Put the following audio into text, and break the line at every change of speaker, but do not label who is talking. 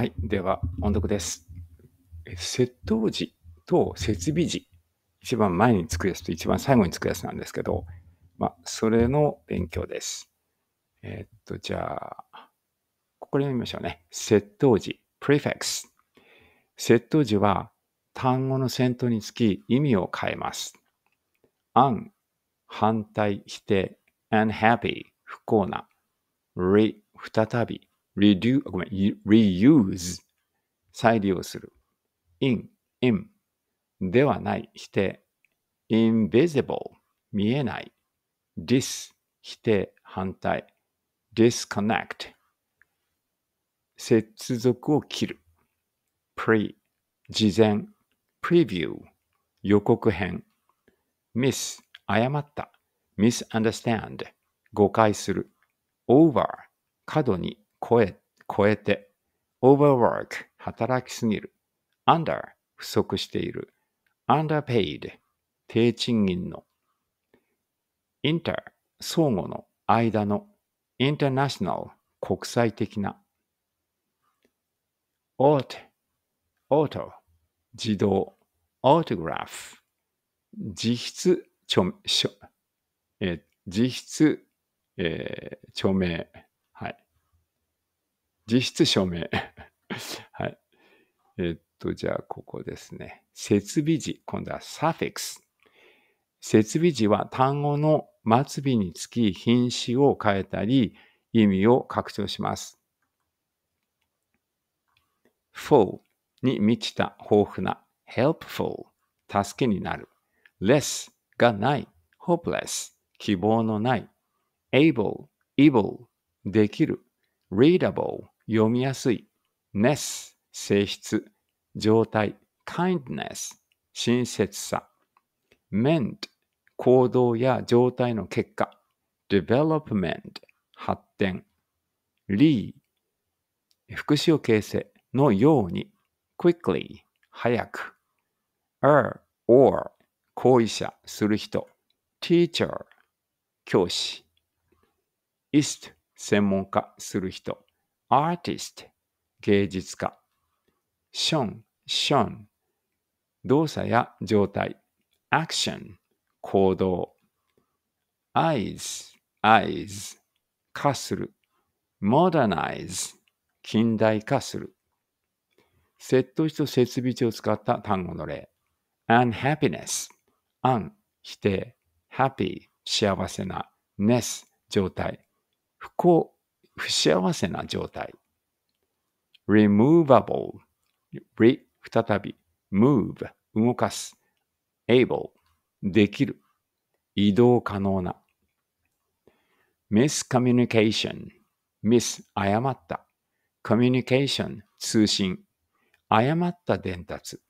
はい。では、音読です。窃盗時と設備時、一番前につくやつと一番最後につくやつなんですけど、まあ、それの勉強です。えー、っと、じゃあ、ここで読みましょうね。窃盗時、prefix。窃盗時は単語の先頭につき意味を変えます。un、反対、否定、unhappy、不幸な、re、再び、redu ごめん、reuse 再利用する in, in ではない否定 invisible 見えない dis 否定反対 disconnect 接続を切る pre 事前 preview 予告編 miss 誤った misunderstand 誤解する over 過度に超え、超えて、overwork、働きすぎる、under、不足している、underpaid、低賃金の、inter、相互の間の、international、国際的な、auto、auto、自動、autograph、自筆、ちょ、えー、自筆、えー、著名、実質署名。はい。えっと、じゃあ、ここですね。設備時。今度はサフィックス。設備時は単語の末尾につき品詞を変えたり、意味を拡張します。full に満ちた豊富な helpful 助けになる less がない hopeless 希望のない able evil できる readable 読みやすい ness 性質状態 kindness 親切さ ment 行動や状態の結果 development 発展 lee 副詞を形成のように quickly 早く er or 行為者する人 teacher 教師 ist 専門家する人 artist 芸術家 shone shone 動作や状態 action 行動 eyes eyes 化する modernize 近代化する窃盗地と設備地を使った単語の例 unhappiness アン否定 happy 幸せな ness 状態不幸不幸せな状態。removable, re, 再び、move, 動かす、able, できる、移動可能な。miscommunication, miss, 誤った。communication, 通信、誤った伝達。